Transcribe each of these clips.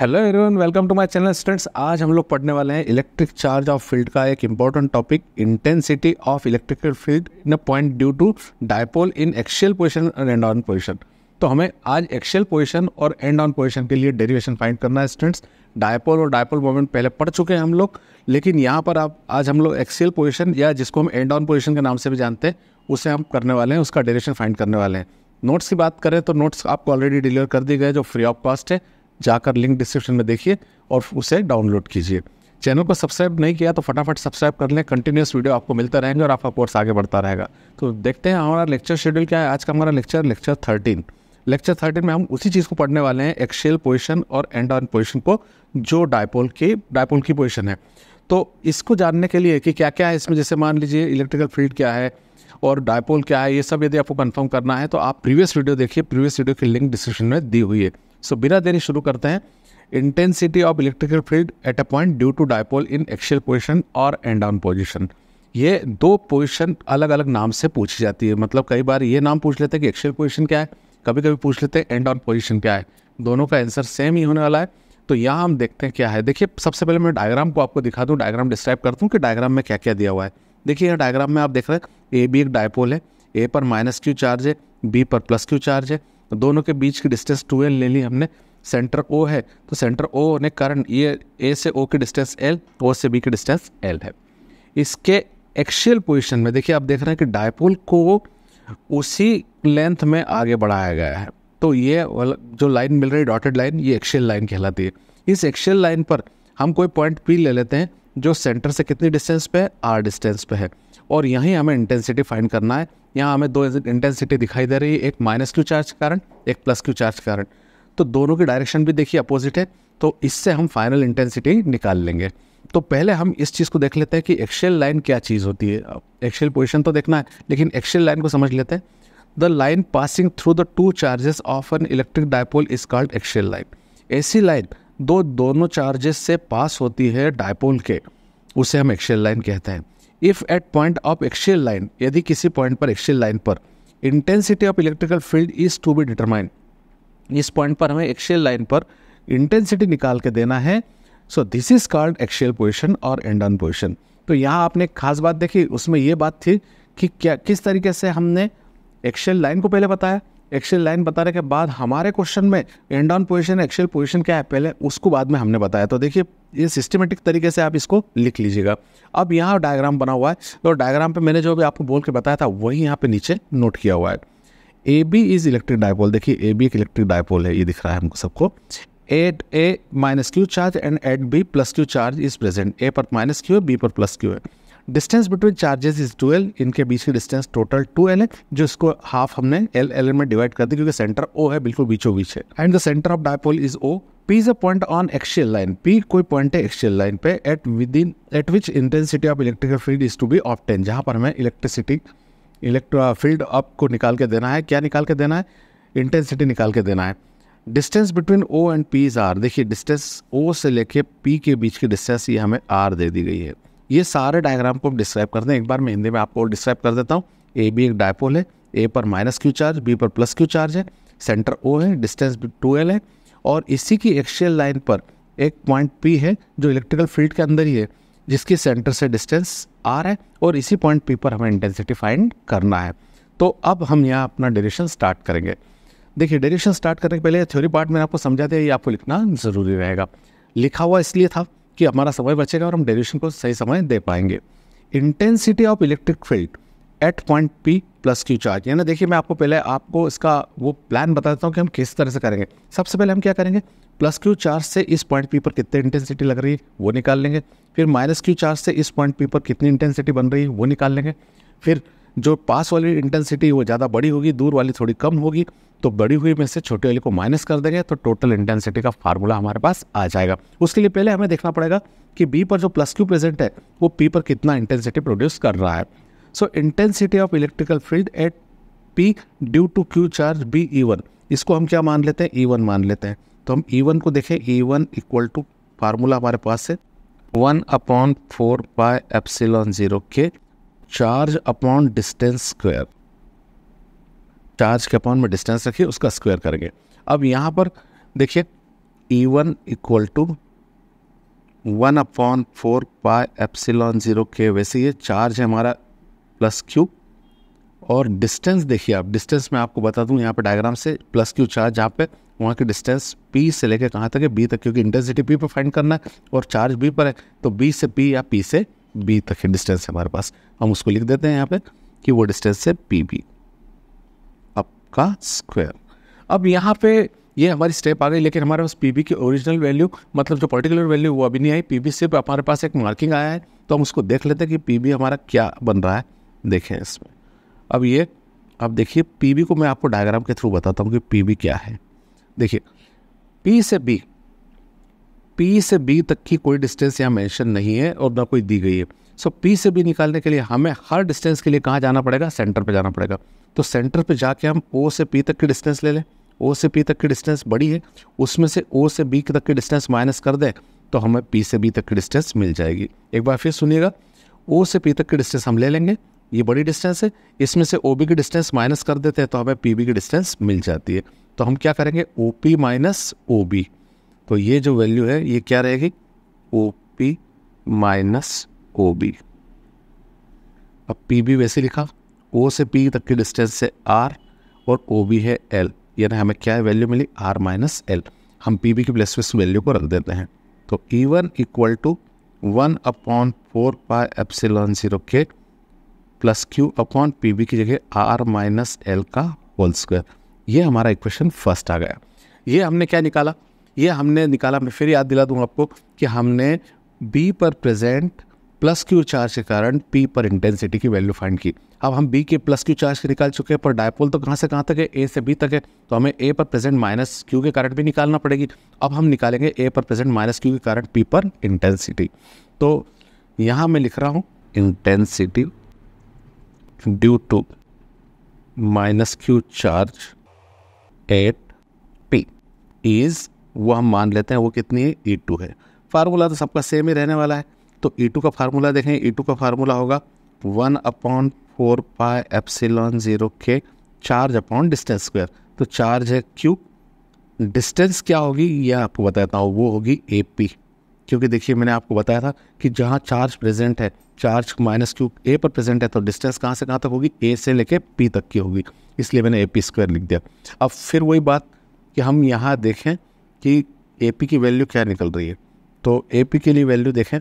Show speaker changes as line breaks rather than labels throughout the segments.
Hello everyone welcome to my channel students आज हम लोग पढ़ने वाले हैं इलेक्ट्रिक चार्ज ऑफ फील्ड का एक important topic intensity of electrical field in a point due to dipole in axial position and end on position तो हमें आज एक्शियल पोजिशन और एंड ऑन पोजिशन के लिए डेरिवेशन फाइंड करना है स्टूडेंट्स डायपोल और डायपोल मोमेंट पहले पढ़ चुके हैं हम लोग लेकिन यहाँ पर आप आज हम लोग एक्शियल पोजिशन या जिसको हम एंड ऑन पोजिशन के नाम से भी जानते हैं उसे हम करने वाले हैं उसका डेरिवेशन फाइंड करने वाले हैं नोट्स की बात करें तो नोट्स आपको ऑलरेडी डिलीवर कर दिए गए जो फ्री ऑफ कॉस्ट है जाकर लिंक डिस्क्रिप्शन में देखिए और उसे डाउनलोड कीजिए चैनल को सब्सक्राइब नहीं किया तो फटाफट सब्सक्राइब कर लें कंटिन्यूस वीडियो आपको मिलता रहेंगे और आपका कोर्स आगे बढ़ता रहेगा तो देखते हैं हमारा लेक्चर शेड्यूल क्या है आज का हमारा lecture lecture thirteen lecture thirteen में हम उसी चीज़ को पढ़ने वाले हैं एक्सेल पोजिशन और एंड ऑन पोजिशन को जो डायपोल की डायपोल की पोजिशन है तो इसको जानने के लिए कि क्या क्या है इसमें जैसे मान लीजिए इलेक्ट्रिकल फील्ड क्या है और डायपोल क्या है ये सब यदि आपको कंफर्म करना है तो आप प्रीवियस वीडियो देखिए प्रीवियस वीडियो की लिंक डिस्क्रिप्शन में दी हुई है सो बिना देरी शुरू करते हैं intensity of electrical field at a point due to dipole in axial position और एंड डाउन पोजिशन ये दो पोजिशन अलग अलग नाम से पूछी जाती है मतलब कई बार ये नाम पूछ लेते हैं कि एक्शियल पोजिशन क्या है कभी कभी पूछ लेते हैं एंड ऑन पोजिशन क्या है दोनों का आंसर सेम ही होने वाला है तो यहाँ हम देखते हैं क्या है देखिए सबसे पहले मैं डायग्राम को आपको दिखा दूँ डायग्राम डिस्क्राइब कर दूँ कि डायग्राम में क्या क्या दिया हुआ है देखिए यहाँ डायग्राम में आप देख रहे हैं ए बी एक डायपोल है ए पर माइनस क्यू चार्ज है बी पर प्लस क्यू चार्ज है दोनों के बीच की डिस्टेंस टू एल ले ली हमने सेंटर ओ है तो सेंटर ओ होने के कारण ये ए से ओ की डिस्टेंस एल ओ से बी की डिस्टेंस एल है इसके एक्शियल पोजिशन में देखिए आप देख रहे हैं कि डायपोल को उसी लेंथ में आगे बढ़ाया गया है तो ये जो लाइन मिल रही है डॉटेड लाइन ये एक्शियल लाइन कहलाती है इस एक्शियल लाइन पर हम कोई पॉइंट पी ले लेते हैं जो सेंटर से कितनी डिस्टेंस पे है आर डिस्टेंस पे है और यहीं हमें इंटेंसिटी फाइंड करना है यहाँ हमें दो इंटेंसिटी दिखाई दे रही है एक माइनस क्यू चार्ज के कारण एक प्लस क्यू चार्ज के कारण तो दोनों की डायरेक्शन भी देखिए अपोजिट है तो इससे हम फाइनल इंटेंसिटी निकाल लेंगे तो पहले हम इस चीज़ को देख लेते हैं कि एक्शियल लाइन क्या चीज़ होती है एक्शियल पोजिशन तो देखना है लेकिन एक्सेल लाइन को समझ लेते हैं the line passing through the two charges of an electric dipole is called axial line ऐसी लाइन दो दोनों चार्जेस से पास होती है डायपोल के उसे हम एक्शियल लाइन कहते हैं if at point of axial line यदि किसी पॉइंट पर एक्सियल लाइन पर intensity of electrical field is to be determined इस पॉइंट पर हमें एक्शियल लाइन पर इंटेंसिटी निकाल के देना है so this is called axial position और एंड ऑन पोजिशन तो यहाँ आपने एक खास बात देखी उसमें ये बात थी कि क्या किस तरीके से हमने एक्शियल लाइन को पहले बताया एक्सेल लाइन बताने के बाद हमारे क्वेश्चन में end on position axial position क्या है पहले उसको बाद में हमने बताया तो देखिए ये सिस्टमेटिक तरीके से आप इसको लिख लीजिएगा अब यहाँ डायग्राम बना हुआ है तो डायग्राम पे मैंने जो भी आपको बोल के बताया था वही यहाँ पे नीचे नोट किया हुआ है A B is electric dipole देखिए ए बी एक इलेक्ट्रिक डायपोल है ये दिख रहा है हमको सबको at A minus Q charge and at B plus Q charge is present A पर माइनस क्यू है बी पर प्लस क्यू है distance between charges is two L इनके बीच की डिस्टेंस टोटल टू एल है जो इसको हाफ हमने एल एल में डिवाइड कर दी क्योंकि सेंटर ओ है बिल्कुल बीचों बीच है and the centre of dipole is O P is a point on axial line. P कोई पॉइंट है एक्शियल लाइन पे at within at which intensity of electrical field is to be obtain जहाँ पर हमें electricity electro field आपको निकाल के देना है क्या निकाल के देना है इंटेंसिटी निकाल के देना है distance between O and P is R देखिए डिस्टेंस ओ से लेके पी के बीच की डिस्टेंस ये हमें आर दे दी गई है ये सारे डायग्राम को हम डिस्क्राइब कर दें एक बार मैं हिंदी में आपको डिस्क्राइब कर देता हूँ ए बी एक डायपोल है ए पर माइनस क्यू चार्ज बी पर प्लस क्यू चार्ज है सेंटर ओ है डिस्टेंस टू एल है और इसी की एक्शियल लाइन पर एक पॉइंट पी है जो इलेक्ट्रिकल फील्ड के अंदर ही है जिसकी सेंटर से डिस्टेंस आर है और इसी पॉइंट पी पर हमें इंटेंसिटी फाइंड करना है तो अब हम यहाँ अपना डेरेशन स्टार्ट करेंगे देखिए डेरेशन स्टार्ट करने के पहले थ्योरी पार्ट मैंने आपको समझा दिया ये आपको लिखना ज़रूरी रहेगा लिखा हुआ इसलिए था कि हमारा समय बचेगा और हम डेरिवेशन को सही समय दे पाएंगे intensity of electric field at point P plus Q charge यानी देखिए मैं आपको पहले आपको इसका वो प्लान बता देता हूँ कि हम किस तरह से करेंगे सबसे पहले हम क्या करेंगे प्लस क्यू चार्ज से इस पॉइंट पी पर कितनी इंटेंसिटी लग रही है वो निकाल लेंगे फिर माइनस क्यू चार्ज से इस पॉइंट पी पर कितनी इंटेंसिटी बन रही है वो निकाल लेंगे फिर जो पास वाली इंटेंसिटी वो ज़्यादा बड़ी होगी दूर वाली थोड़ी कम होगी तो बड़ी हुई में से छोटी वाली को माइनस कर देंगे तो टोटल इंटेंसिटी का फार्मूला हमारे पास आ जाएगा उसके लिए पहले हमें देखना पड़ेगा कि बी पर जो प्लस क्यू प्रेजेंट है वो पी पर कितना इंटेंसिटी प्रोड्यूस कर रहा है so intensity of electrical field at P due to Q charge be E one इसको हम क्या मान लेते हैं ई e वन मान लेते हैं तो हम ई e वन को देखें E one equal to formula हमारे पास है one upon four by epsilon zero के charge upon distance square charge के अपॉन में डिस्टेंस रखिए उसका स्क्वायर करेंगे अब यहाँ पर देखिए E one equal to one upon four pi epsilon zero के वैसे ये चार्ज है हमारा प्लस क्यू और डिस्टेंस देखिए आप डिस्टेंस मैं आपको बता दूं यहाँ पे डायग्राम से प्लस क्यू चार्ज जहाँ पे वहाँ की डिस्टेंस पी से लेकर कहाँ तक है बी तक क्योंकि इंटेंसिटी पी पर फाइंड करना है और चार्ज बी पर है तो बी से पी या पी से बी तक की डिस्टेंस है हमारे पास हम उसको लिख देते हैं यहाँ पे कि वो डिस्टेंस है पी बी अप का स्क्वायर अब यहाँ पे ये हमारी स्टेप आ गई लेकिन हमारे पास पी बी की ओरिजिनल वैल्यू मतलब जो पर्टिकुलर वैल्यू वो अभी नहीं आई पी बी सिर्फ हमारे पास एक मार्किंग आया है तो हम उसको देख लेते हैं कि पी बी हमारा क्या बन रहा है देखें इसमें अब ये अब देखिए पी बी को मैं आपको डायग्राम के थ्रू बताता हूँ कि पी बी क्या है देखिए पी से बी पी से बी तक की कोई डिस्टेंस यहाँ मेंशन नहीं है और ना कोई दी गई है सो पी से बी निकालने के लिए हमें हर डिस्टेंस के लिए कहाँ जाना पड़ेगा सेंटर पे जाना पड़ेगा तो सेंटर पे जाके हम ओ से पी तक की डिस्टेंस ले लें ओ से पी तक की डिस्टेंस बड़ी है उसमें से ओ से बी तक की डिस्टेंस माइनस कर दें तो हमें पी से बी तक की डिस्टेंस मिल जाएगी एक बार फिर सुनिएगा ओ से पी तक की डिस्टेंस हम ले लेंगे ये बड़ी डिस्टेंस है इसमें से ओ बी की डिस्टेंस माइनस कर देते हैं तो हमें पी बी की डिस्टेंस मिल जाती है तो हम क्या करेंगे O P minus O B तो ये जो वैल्यू है ये क्या रहेगी O P minus O B अब पी बी वैसे लिखा ओ से पी तक की डिस्टेंस है आर और ओ बी है एल यानी हमें क्या वैल्यू मिली आर माइनस एल हम पी बी की प्लस प्लस वैल्यू को रख देते हैं तो E one equal to one upon four pi epsilon zero के plus Q upon P B की जगह आर माइनस एल का होल स्क्वायर ये हमारा इक्वेशन फर्स्ट आ गया ये हमने क्या निकाला ये हमने निकाला मैं फिर याद दिला दूँ आपको कि हमने बी पर प्रेजेंट प्लस क्यू चार्ज के कारण पी पर इंटेंसिटी की वैल्यू फाइंड की अब हम बी के प्लस क्यू चार्ज के निकाल चुके हैं पर डायपोल तो कहाँ से कहाँ तक है ए से बी तक है तो हमें ए पर प्रेजेंट माइनस क्यू के कारण भी निकालना पड़ेगी अब हम निकालेंगे ए पर प्रेजेंट माइनस क्यू के कारण पी पर इंटेंसिटी तो यहाँ मैं लिख रहा हूँ intensity due to minus Q charge at P is वो हम मान लेते हैं वो कितनी e है ई टू है फार्मूला तो सबका सेम ही रहने वाला है तो ई e टू का फार्मूला देखें ई e टू का फार्मूला होगा one upon four pi epsilon zero के चार्ज अपॉन डिस्टेंस स्क्वायर तो चार्ज है क्यू डिस्टेंस क्या होगी ये आपको बताता हूँ वो होगी ए पी क्योंकि देखिए मैंने आपको बताया था कि जहाँ चार्ज प्रेजेंट है चार्ज माइनस क्यू ए पर प्रेजेंट है तो डिस्टेंस कहाँ से कहाँ तक होगी ए से लेके पी तक की होगी इसलिए मैंने ए पी स्क्वायर लिख दिया अब फिर वही बात कि हम यहाँ देखें कि ए पी की वैल्यू क्या निकल रही है तो ए पी के लिए वैल्यू देखें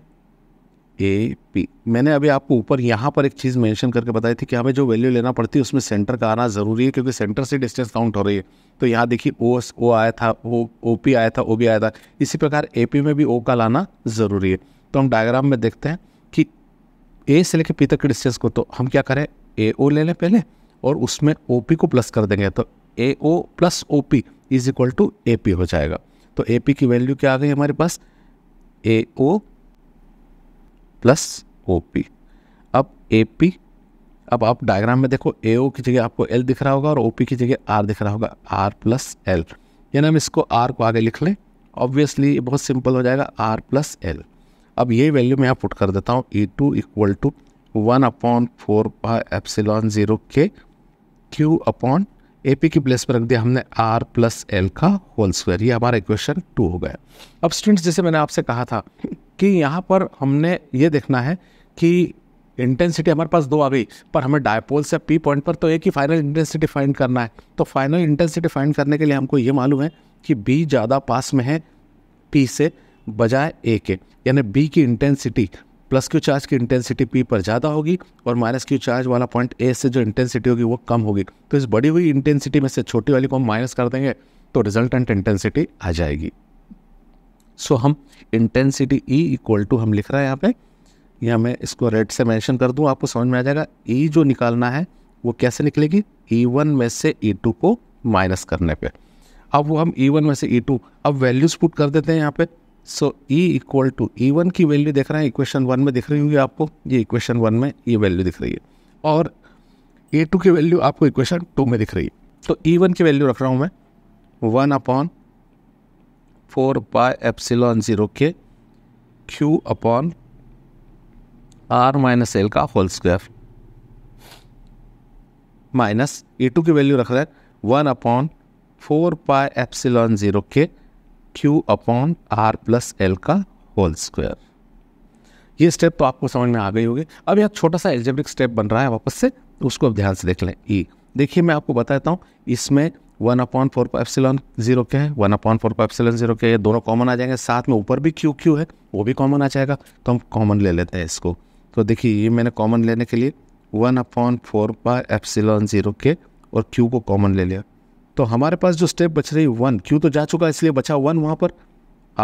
ए पी मैंने अभी आपको ऊपर यहाँ पर एक चीज़ मेंशन करके बताई थी कि हमें जो वैल्यू लेना पड़ती है उसमें सेंटर का आना ज़रूरी है क्योंकि सेंटर से डिस्टेंस काउंट हो रही है तो यहाँ देखिए ओ एस ओ आया था ओ ओ पी आया था ओ भी आया था इसी प्रकार ए पी में भी ओ का लाना ज़रूरी है तो हम डायग्राम में देखते हैं कि ए से लेकर पी तक के डिस्टेंस को तो हम क्या करें ए ओ ले लें पहले और उसमें ओ पी को प्लस कर देंगे तो A O plus O P is equal to A P हो जाएगा तो ए पी की वैल्यू क्या आ गई हमारे पास ए ओ प्लस ओ पी अब ए पी अब आप डायग्राम में देखो ए ओ की जगह आपको एल दिख रहा होगा और ओ पी की जगह आर दिख रहा होगा आर प्लस एल यानी हम इसको आर को आगे लिख लें ऑब्वियसली ये बहुत सिंपल हो जाएगा आर प्लस एल अब ये वैल्यू मैं पुट कर देता हूँ E two equal to one upon four by epsilon zero के क्यू अपॉन ए पी की प्लेस पर रख दिया हमने आर प्लस एल का होल स्क्वायर ये हमारा इक्वेशन टू हो गया अब स्टूडेंट्स जैसे मैंने आपसे कहा था कि यहाँ पर हमने ये देखना है कि इंटेंसिटी हमारे पास दो आ गई पर हमें डायपोल से पी पॉइंट पर तो एक ही फाइनल इंटेंसिटी फाइंड करना है तो फाइनल इंटेंसिटी फाइंड करने के लिए हमको ये मालूम है कि बी ज़्यादा पास में है पी से बजाय ए के यानी बी की इंटेंसिटी प्लस क्यू चार्ज की इंटेंसिटी पी पर ज़्यादा होगी और माइनस क्यू चार्ज वाला पॉइंट ए से जो इंटेंसिटी होगी वो कम होगी तो इस बड़ी हुई इंटेंसिटी में से छोटी वाली को हम माइनस कर देंगे तो रिजल्टेंट इंटेंसिटी आ जाएगी सो so, हम इंटेंसिटी ई इक्वल टू हम लिख रहे हैं यहाँ पे या मैं इसको रेड से मैंशन कर दूँ आपको समझ में आ जाएगा ई e जो निकालना है वो कैसे निकलेगी ई e वन में से ई e टू को माइनस करने पर अब वो हम ई e वन में से ई टू अब वैल्यूज़ पुट कर देते हैं यहाँ पर so E equal to E one की वैल्यू देख रहे हैं इक्वेशन वन में दिख रही होगी आपको ये इक्वेशन वन में ये वैल्यू दिख रही है और ए टू की वैल्यू आपको इक्वेशन टू में दिख रही है तो ई e वन की वैल्यू रख रहा हूँ मैं one upon four pi epsilon zero के Q upon R minus L का whole square minus E two की वैल्यू रख रहे हैं one upon four pi epsilon zero के Q upon R plus L का होल स्क्वायर ये स्टेप तो आपको समझ में आ गई होगी अब यहाँ छोटा सा एल्जेब्रिक स्टेप बन रहा है वापस से उसको अब ध्यान से देख लें ई e. देखिए मैं आपको बताता हूँ इसमें one upon four epsilon zero के है one upon four epsilon zero के ये दोनों कॉमन आ जाएंगे साथ में ऊपर भी क्यू क्यू है वो भी कॉमन आ जाएगा तो हम कॉमन ले लेते हैं इसको तो देखिए ये मैंने कॉमन लेने के लिए one upon four by epsilon zero के और क्यू को कॉमन ले लिया तो हमारे पास जो स्टेप बच रही वन क्यों तो जा चुका इसलिए बचा वन वहाँ पर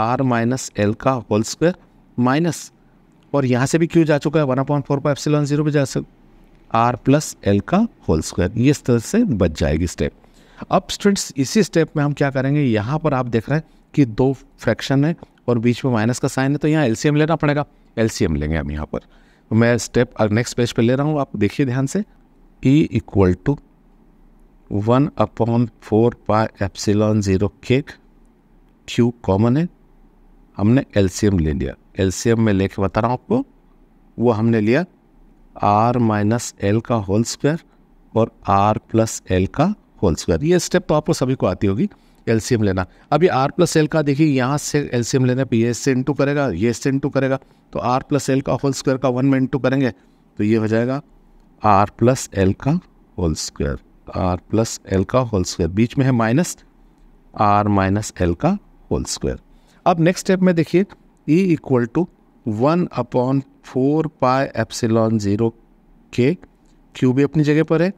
आर माइनस एल का होल स्क्वायर माइनस और यहाँ से भी क्यों जा चुका है one point four five seven zero पर जा सक आर प्लस एल का होल स्क्वायर ये तरह से बच जाएगी स्टेप अब स्टूडेंट्स इसी स्टेप में हम क्या करेंगे यहाँ पर आप देख रहे हैं कि दो फ्रैक्शन है और बीच में माइनस का साइन है तो यहाँ एलसीएम लेना पड़ेगा एलसीएम लेंगे हम यहाँ पर मैं स्टेप नेक्स्ट पेज पे ले रहा हूँ आप देखिए ध्यान से E equal to one upon four pi epsilon zero केक क्यू कॉमन है हमने एलसीएम ले लिया एलसीएम में लेके बता रहा हूँ आपको वो हमने लिया आर माइनस एल का होल स्क्वायर और आर प्लस एल का होल स्क्वायर ये स्टेप तो आपको सभी को आती होगी एलसीएम लेना अभी आर प्लस एल का देखिए यहाँ से एलसीएम लेने पे ये इससे इंटू करेगा ये इससे इंटू करेगा तो आर प्लस एल का होल स्क्वायर का वन में इंटू करेंगे तो ये हो जाएगा आर प्लस एल का whole square R plus L का होल स्क्वायर बीच में है माइनस आर माइनस एल का होल स्क्वायर अब नेक्स्ट स्टेप में देखिए E equal to one upon four pi epsilon zero के क्यू भी अपनी जगह पर है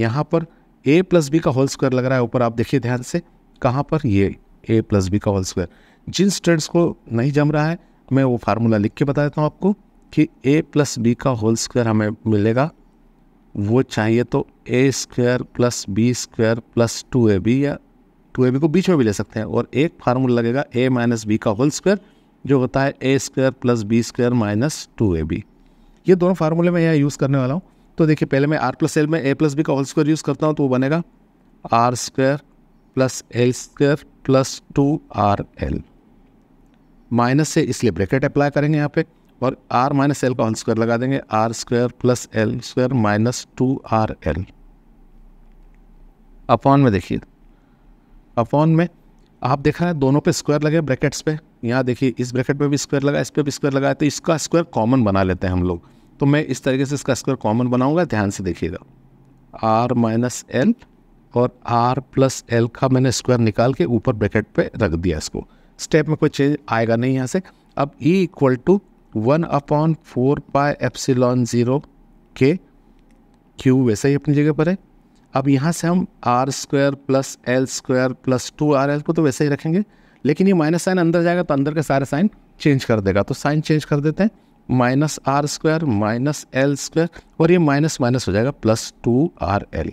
यहाँ पर ए प्लस बी का होल स्क्वायर लग रहा है ऊपर आप देखिए ध्यान से कहाँ पर ये ए प्लस बी का होल स्क्वायर जिन स्टूडेंट्स को नहीं जम रहा है मैं वो फार्मूला लिख के बता देता हूँ आपको कि ए प्लस बी का होल स्क्वायर हमें मिलेगा वो चाहिए तो A square plus B square plus two A B या टू ए बी को बीच में भी ले सकते हैं और एक फार्मूला लगेगा ए माइनस बी का होल स्क्वायर जो होता है A square plus B square minus two A B ये दोनों फार्मूले मैं यहाँ यूज़ करने वाला हूँ तो देखिए पहले मैं आर प्लस एल में ए प्लस बी का होल स्क्वायर यूज़ करता हूँ तो वो बनेगा R square plus L square plus two R L minus से इसलिए ब्रैकेट अप्लाई करेंगे यहाँ पे और आर माइनस एल का होल स्क्वायर लगा देंगे R square plus L square minus two R L upon में देखिए अपॉन में आप देख रहे हैं दोनों पे स्क्वायर लगे ब्रैकेट्स पे यहाँ देखिए इस ब्रैकेट पे भी स्क्वायर लगा इस पे भी स्क्वायर लगाए तो इसका स्क्वायर कॉमन बना लेते हैं हम लोग तो मैं इस तरीके से इसका स्क्वायर कॉमन बनाऊंगा ध्यान से देखिएगा आर माइनस एल और आर प्लस एल का मैंने स्क्वायर निकाल के ऊपर ब्रैकेट पे रख दिया इसको स्टेप में कोई चेंज आएगा नहीं यहाँ से अब E equal to one upon four pi epsilon zero के क्यू वैसा ही अपनी जगह पर है अब यहाँ से हम R square plus L square plus two R L को तो वैसे ही रखेंगे लेकिन ये माइनस साइन अंदर जाएगा तो अंदर के सारे साइन चेंज कर देगा तो साइन चेंज कर देते हैं minus R square minus L square और ये माइनस माइनस हो जाएगा प्लस टू आर एल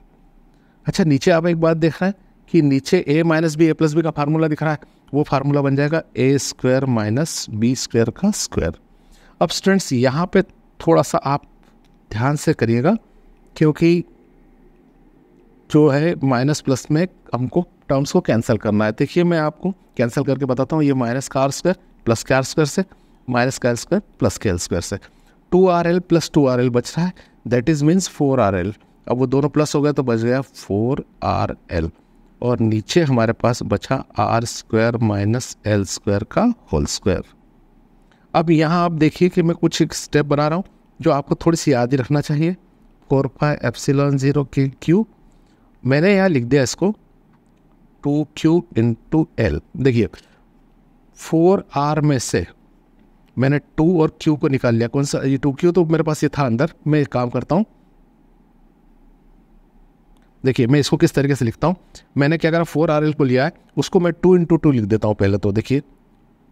अच्छा नीचे आप एक बात देख रहे हैं कि नीचे A minus B A plus B का फार्मूला दिख रहा है वो फार्मूला बन जाएगा A square minus B square का स्क्वायर अब स्टूडेंट्स यहाँ पे थोड़ा सा आप ध्यान से करिएगा क्योंकि जो है माइनस प्लस में हमको टर्म्स को कैंसिल करना है देखिए मैं आपको कैंसिल करके बताता हूँ ये माइनस का आर स्क्वायर प्लस के आर स्क्वायर से माइनस का आर स्क्वायर प्लस के एल स्क्वायर से two R L plus two R L बच रहा है that is means four R L अब वो दोनों प्लस हो गया तो बच गया फोर आर एल और नीचे हमारे पास बचा R square minus L square का होल स्क्वायर अब यहाँ आप देखिए कि मैं कुछ एक स्टेप बना रहा हूँ जो आपको थोड़ी सी याद ही रखना चाहिए फोर फाइव एप्सिलॉन ज़ीरो के क्यू मैंने यहाँ लिख दिया इसको two Q into L देखिए फोर आर में से मैंने टू और क्यू को निकाल लिया कौन सा ये टू क्यू तो मेरे पास ये था अंदर मैं एक काम करता हूँ देखिए मैं इसको किस तरीके से लिखता हूँ मैंने क्या करा फोर आर एल को लिया है उसको मैं टू इंटू टू लिख देता हूँ पहले तो देखिए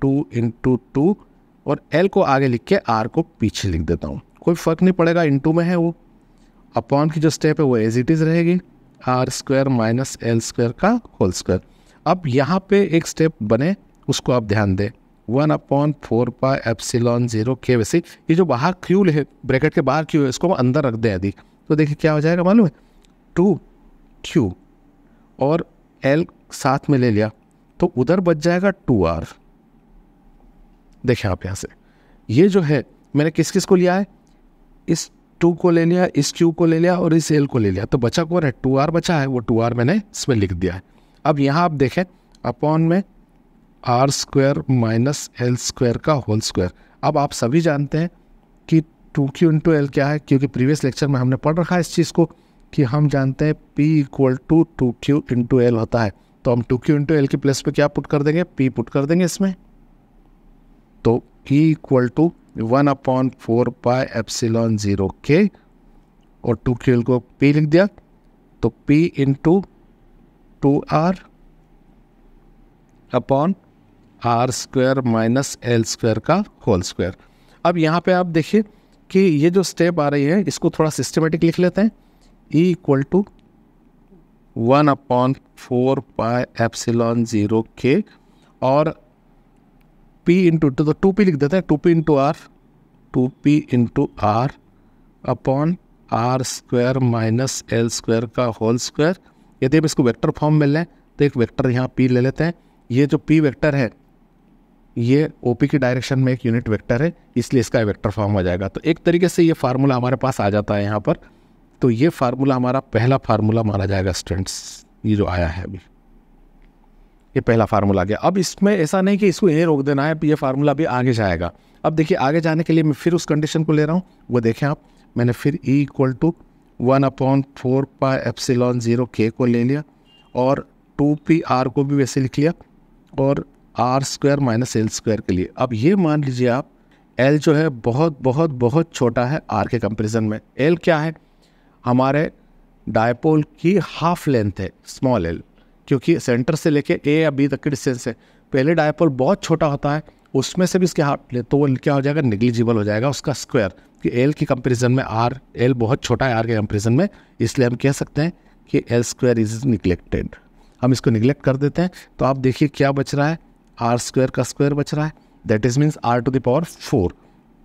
टू इंटू टू और एल को आगे लिख के आर को पीछे लिख देता हूँ कोई फ़र्क नहीं पड़ेगा इन में है वो अपॉन की जो स्टेप है वो एज इट इज़ रहेगी R square minus L square का होल स्क्वायर अब यहाँ पे एक स्टेप बने उसको आप ध्यान दें one upon four pi epsilon zero के वैसे ये जो बाहर क्यूल है ब्रैकेट के बाहर क्यू है इसको हम अंदर रख दें यदि तो देखिए क्या हो जाएगा मालूम है टू क्यू और एल साथ में ले लिया तो उधर बच जाएगा टू आर देखें आप यहाँ से ये जो है मैंने किस किस को लिया है इस टू को ले लिया इस क्यू को ले लिया और इस एल को ले लिया तो बचा कौन है टू आर बचा है वो टू आर मैंने इसमें लिख दिया है अब यहाँ आप देखें अपॉन में R square minus L square का होल स्क्वायर अब आप सभी जानते हैं कि टू क्यू इंटू एल क्या है क्योंकि प्रीवियस लेक्चर में हमने पढ़ रखा है इस चीज़ को कि हम जानते हैं P equal to two Q into L होता है तो हम टू क्यू इंटू एल की प्लेस पर क्या पुट कर देंगे पी पुट कर देंगे इसमें तो E equal to one upon four pi epsilon zero के और टू क्यूल को पी लिख दिया तो P into two R upon R square minus L square का होल स्क्वायर अब यहाँ पे आप देखिए कि ये जो स्टेप आ रही है इसको थोड़ा सिस्टमेटिक लिख लेते हैं E equal to one upon four pi epsilon zero के और पी इंटू टू तो टू पी लिख देते हैं two P into R two P into R upon R square minus L square का होल स्क्वायर यदि हम इसको वेक्टर फॉर्म में लें तो एक वेक्टर यहाँ पी ले लेते हैं ये जो पी वेक्टर है ये ओ पी की डायरेक्शन में एक यूनिट वेक्टर है इसलिए इसका वेक्टर फॉर्म हो जाएगा तो एक तरीके से ये फार्मूला हमारे पास आ जाता है यहाँ पर तो ये फार्मूला हमारा पहला फार्मूला माना जाएगा स्टूडेंट्स ये जो आया है अभी ये पहला फार्मूला गया अब इसमें ऐसा नहीं कि इसको ये रोक देना है ये फार्मूला भी आगे जाएगा अब देखिए आगे जाने के लिए मैं फिर उस कंडीशन को ले रहा हूँ वो देखें आप मैंने फिर E equal to one upon four pi epsilon zero के को ले लिया और टू पी आर को भी वैसे लिख लिया और R square minus L square के लिए अब ये मान लीजिए आप एल जो है बहुत बहुत बहुत छोटा है आर के कंपेरिजन में एल क्या है हमारे डायपोल की हाफ लेंथ है स्मॉल एल क्योंकि सेंटर से लेके ए या बी तक की डिस्टेंस है पहले डायपोल बहुत छोटा होता है उसमें से भी इसके हाफ ले तो वो क्या हो जाएगा निगलिजिबल हो जाएगा उसका स्क्वायर कि एल की कंपेरिजन में आर एल बहुत छोटा है आर के कंपेरिजन में इसलिए हम कह सकते हैं कि एल स्क्वायर इज निगलेक्टेड हम इसको निगलेक्ट कर देते हैं तो आप देखिए क्या बच रहा है आर स्क्वायर का स्क्वायर बच रहा है that is means R to the power four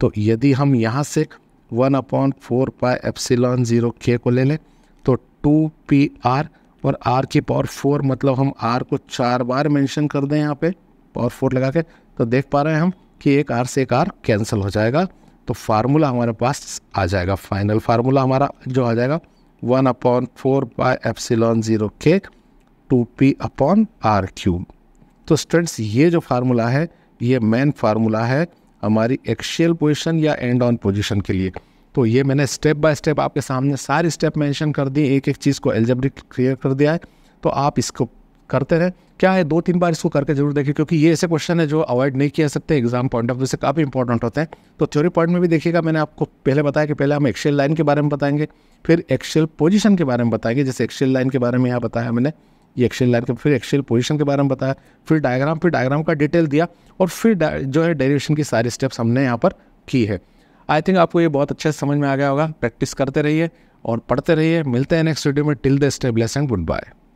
तो यदि हम यहाँ से one upon four pi epsilon zero के को ले लें तो टू पी आर और आर की पावर फोर मतलब हम आर को चार बार मेंशन कर दें यहाँ पे पावर फोर लगा के तो देख पा रहे हैं हम कि एक आर से एक आर कैंसिल हो जाएगा तो फार्मूला हमारे पास आ जाएगा फाइनल फार्मूला हमारा जो आ जाएगा one upon four by epsilon zero के two P upon R cube तो स्टूडेंट्स ये जो फार्मूला है ये मेन फार्मूला है हमारी एक्शियल पोजिशन या एंड ऑन पोजिशन के लिए तो ये मैंने स्टेप बाय स्टेप आपके सामने सारे स्टेप मेंशन कर दिए एक एक चीज़ को एल्जेब्रिक क्लियर कर दिया है तो आप इसको करते रहें क्या है दो तीन बार इसको करके जरूर देखिए क्योंकि ये ऐसे क्वेश्चन है जो अवॉइड नहीं किया सकते एग्जाम पॉइंट ऑफ व्यू से काफ़ी इंपॉर्टेंट होते हैं तो थ्योरी पॉइंट में भी देखिएगा मैंने आपको पहले बताया कि पहले हम एक्शियल लाइन के बारे में बताएंगे फिर एक्शियल पोजिशन के बारे में बताएंगे जैसे एक्शियल लाइन के बारे में यहाँ बताया मैंने ये एक्शियल लाइन के फिर एक्शियल पोजिशन के बारे में बताया फिर डायग्राम फिर डायग्राम का डिटेल दिया और फिर जो है डेरिवेशन की सारी स्टेप्स हमने यहाँ पर की है आई थिंक आपको ये बहुत अच्छे समझ में आ गया होगा प्रैक्टिस करते रहिए और पढ़ते रहिए मिलते हैं नेक्स्ट वीडियो में till the stay blessing good bye